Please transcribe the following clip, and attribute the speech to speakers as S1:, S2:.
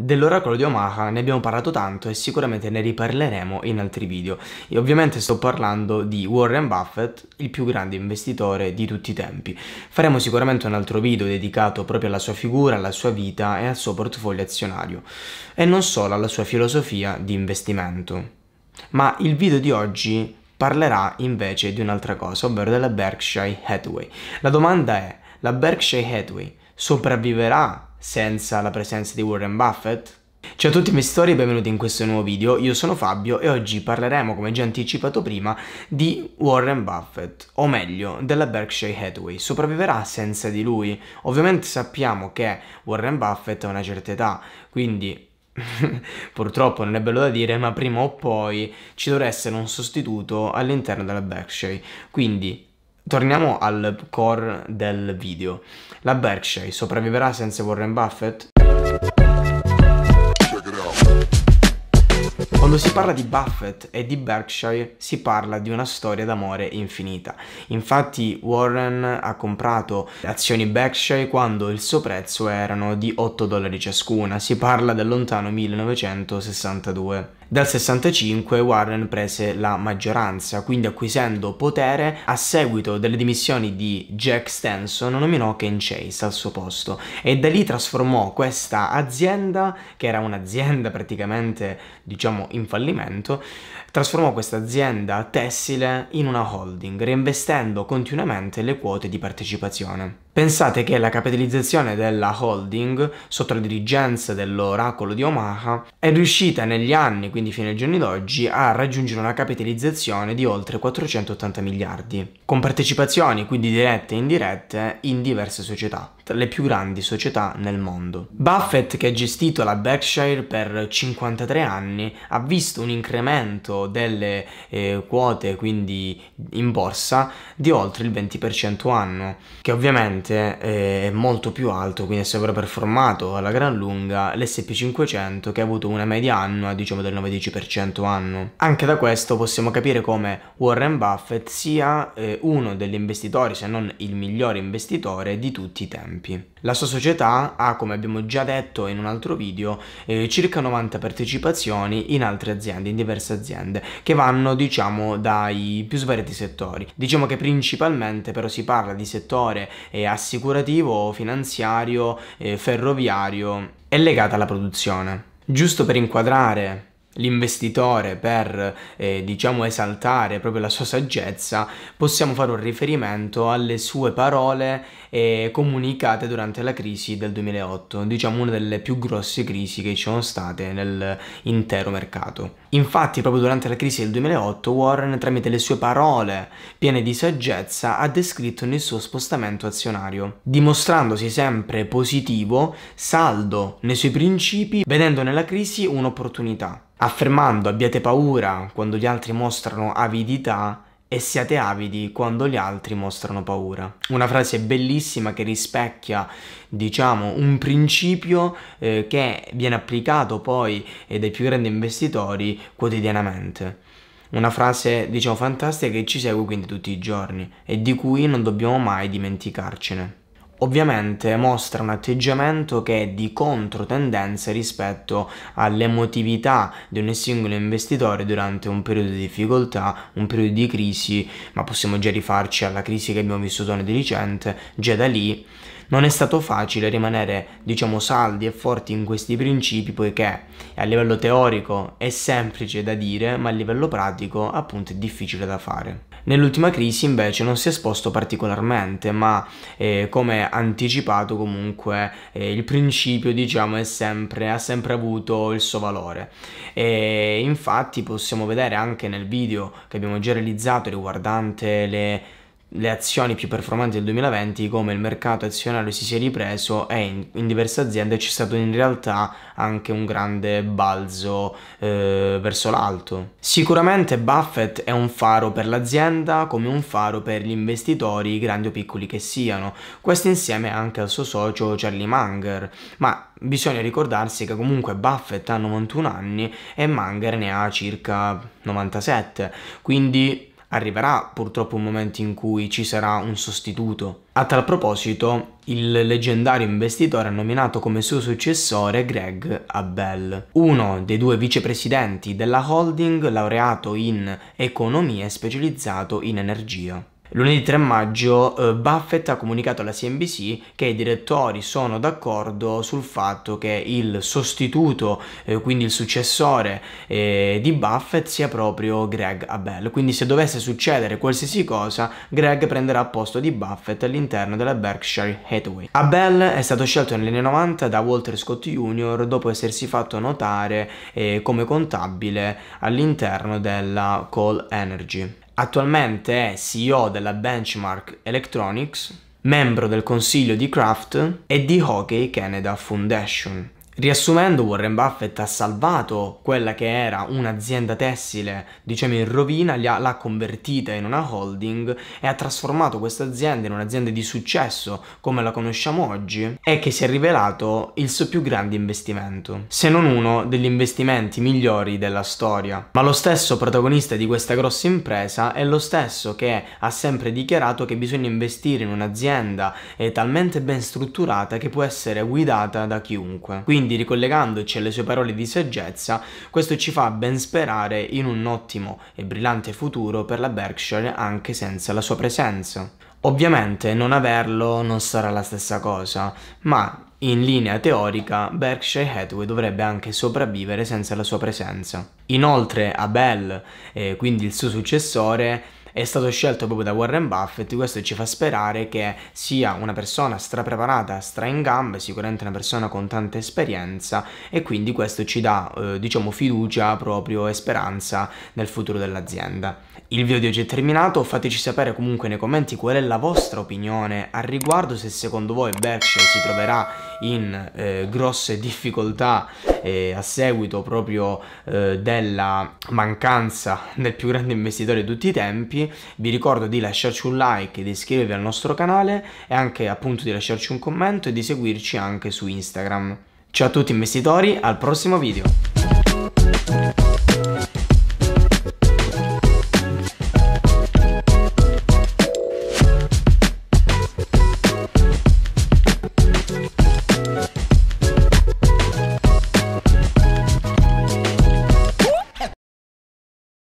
S1: Dell'oracolo di Omaha ne abbiamo parlato tanto e sicuramente ne riparleremo in altri video e ovviamente sto parlando di Warren Buffett, il più grande investitore di tutti i tempi. Faremo sicuramente un altro video dedicato proprio alla sua figura, alla sua vita e al suo portfolio azionario e non solo alla sua filosofia di investimento. Ma il video di oggi parlerà invece di un'altra cosa, ovvero della Berkshire Hathaway. La domanda è, la Berkshire Hathaway sopravviverà senza la presenza di Warren Buffett? Ciao a tutti investitori e benvenuti in questo nuovo video, io sono Fabio e oggi parleremo, come già anticipato prima, di Warren Buffett, o meglio, della Berkshire Hathaway. Sopravviverà senza di lui? Ovviamente sappiamo che Warren Buffett ha una certa età, quindi purtroppo non è bello da dire, ma prima o poi ci dovrà essere un sostituto all'interno della Berkshire. Quindi Torniamo al core del video. La Berkshire sopravviverà senza Warren Buffett? Quando si parla di Buffett e di Berkshire si parla di una storia d'amore infinita. Infatti Warren ha comprato azioni Berkshire quando il suo prezzo erano di 8 dollari ciascuna, si parla del lontano 1962. Dal 65 Warren prese la maggioranza, quindi acquisendo potere a seguito delle dimissioni di Jack Stenson nominò Ken Chase al suo posto e da lì trasformò questa azienda, che era un'azienda praticamente diciamo in fallimento, trasformò questa azienda tessile in una holding, reinvestendo continuamente le quote di partecipazione. Pensate che la capitalizzazione della holding, sotto la dirigenza dell'oracolo di Omaha, è riuscita negli anni, quindi fino ai giorni d'oggi, a raggiungere una capitalizzazione di oltre 480 miliardi, con partecipazioni quindi dirette e indirette in diverse società tra le più grandi società nel mondo. Buffett, che ha gestito la Berkshire per 53 anni, ha visto un incremento delle eh, quote, quindi in borsa, di oltre il 20% anno, che ovviamente eh, è molto più alto, quindi è sempre performato alla gran lunga l'SP500 che ha avuto una media annua diciamo del 9-10% anno. Anche da questo possiamo capire come Warren Buffett sia eh, uno degli investitori, se non il migliore investitore di tutti i tempi tempi. La sua società ha, come abbiamo già detto in un altro video, eh, circa 90 partecipazioni in altre aziende, in diverse aziende, che vanno diciamo dai più svariati settori. Diciamo che principalmente però si parla di settore eh, assicurativo, finanziario, eh, ferroviario e legata alla produzione. Giusto per inquadrare l'investitore per eh, diciamo esaltare proprio la sua saggezza, possiamo fare un riferimento alle sue parole eh, comunicate durante la crisi del 2008, diciamo una delle più grosse crisi che ci sono state nell'intero mercato. Infatti proprio durante la crisi del 2008 Warren tramite le sue parole piene di saggezza ha descritto nel suo spostamento azionario, dimostrandosi sempre positivo, saldo nei suoi principi, vedendo nella crisi un'opportunità affermando abbiate paura quando gli altri mostrano avidità e siate avidi quando gli altri mostrano paura. Una frase bellissima che rispecchia, diciamo, un principio eh, che viene applicato poi eh, dai più grandi investitori quotidianamente. Una frase, diciamo, fantastica che ci segue quindi tutti i giorni e di cui non dobbiamo mai dimenticarcene ovviamente mostra un atteggiamento che è di controtendenza rispetto all'emotività di ogni singolo investitore durante un periodo di difficoltà, un periodo di crisi, ma possiamo già rifarci alla crisi che abbiamo vissuto noi di recente, già da lì non è stato facile rimanere, diciamo, saldi e forti in questi principi poiché a livello teorico è semplice da dire, ma a livello pratico appunto è difficile da fare. Nell'ultima crisi invece non si è esposto particolarmente, ma eh, come anticipato comunque eh, il principio diciamo sempre, ha sempre avuto il suo valore. E infatti possiamo vedere anche nel video che abbiamo già realizzato riguardante le le azioni più performanti del 2020, come il mercato azionario si sia ripreso e in, in diverse aziende c'è stato in realtà anche un grande balzo eh, verso l'alto. Sicuramente Buffett è un faro per l'azienda come un faro per gli investitori, grandi o piccoli che siano, questo insieme anche al suo socio Charlie Munger, ma bisogna ricordarsi che comunque Buffett ha 91 anni e Munger ne ha circa 97, quindi arriverà purtroppo un momento in cui ci sarà un sostituto. A tal proposito, il leggendario investitore ha nominato come suo successore Greg Abel, uno dei due vicepresidenti della holding laureato in economia e specializzato in energia. Lunedì 3 maggio eh, Buffett ha comunicato alla CNBC che i direttori sono d'accordo sul fatto che il sostituto, eh, quindi il successore eh, di Buffett sia proprio Greg Abel. Quindi se dovesse succedere qualsiasi cosa, Greg prenderà posto di Buffett all'interno della Berkshire Hathaway. Abel è stato scelto negli anni 90 da Walter Scott Jr. dopo essersi fatto notare eh, come contabile all'interno della Call Energy. Attualmente è CEO della Benchmark Electronics, membro del consiglio di Kraft e di Hockey Canada Foundation. Riassumendo, Warren Buffett ha salvato quella che era un'azienda tessile, diciamo in rovina, l'ha convertita in una holding e ha trasformato questa azienda in un'azienda di successo come la conosciamo oggi e che si è rivelato il suo più grande investimento, se non uno degli investimenti migliori della storia. Ma lo stesso protagonista di questa grossa impresa è lo stesso che ha sempre dichiarato che bisogna investire in un'azienda eh, talmente ben strutturata che può essere guidata da chiunque. Quindi quindi ricollegandoci alle sue parole di saggezza, questo ci fa ben sperare in un ottimo e brillante futuro per la Berkshire anche senza la sua presenza. Ovviamente non averlo non sarà la stessa cosa, ma in linea teorica, Berkshire Hathaway dovrebbe anche sopravvivere senza la sua presenza. Inoltre, Abel, eh, quindi il suo successore, è stato scelto proprio da Warren Buffett, questo ci fa sperare che sia una persona strapreparata, stra in gambe, sicuramente una persona con tanta esperienza e quindi questo ci dà eh, diciamo fiducia proprio e speranza nel futuro dell'azienda. Il video di oggi è terminato, fateci sapere comunque nei commenti qual è la vostra opinione al riguardo, se secondo voi Berkshire si troverà in eh, grosse difficoltà eh, a seguito proprio eh, della mancanza del più grande investitore di tutti i tempi. Vi ricordo di lasciarci un like, di iscrivervi al nostro canale e anche appunto di lasciarci un commento e di seguirci anche su Instagram. Ciao a tutti investitori, al prossimo video!